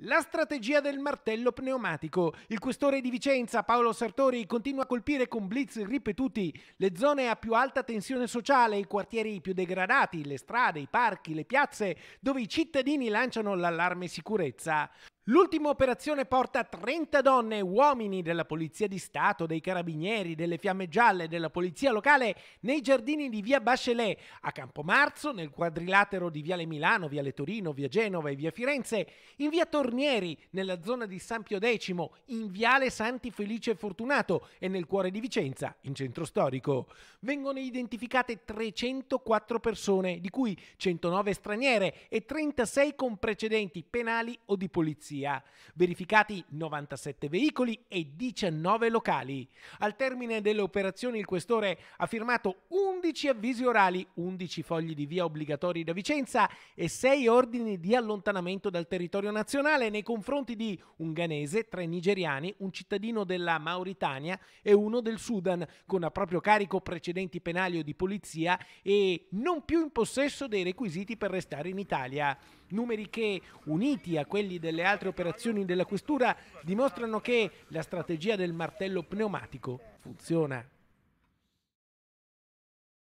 La strategia del martello pneumatico. Il questore di Vicenza, Paolo Sartori, continua a colpire con blitz ripetuti le zone a più alta tensione sociale, i quartieri più degradati, le strade, i parchi, le piazze, dove i cittadini lanciano l'allarme sicurezza. L'ultima operazione porta 30 donne e uomini della Polizia di Stato, dei Carabinieri, delle Fiamme Gialle, della Polizia Locale nei giardini di via Bachelet, a Campomarzo, nel quadrilatero di viale Milano, viale Torino, via Genova e via Firenze, in via Tornieri, nella zona di San Pio X, in viale Santi Felice e Fortunato e nel cuore di Vicenza, in centro storico. Vengono identificate 304 persone, di cui 109 straniere e 36 con precedenti penali o di polizia polizia, verificati 97 veicoli e 19 locali. Al termine delle operazioni il questore ha firmato 11 avvisi orali, 11 fogli di via obbligatori da Vicenza e 6 ordini di allontanamento dal territorio nazionale nei confronti di un ghanese, tre nigeriani, un cittadino della Mauritania e uno del Sudan, con a proprio carico precedenti penali o di polizia e non più in possesso dei requisiti per restare in Italia numeri che, uniti a quelli delle altre operazioni della questura, dimostrano che la strategia del martello pneumatico funziona.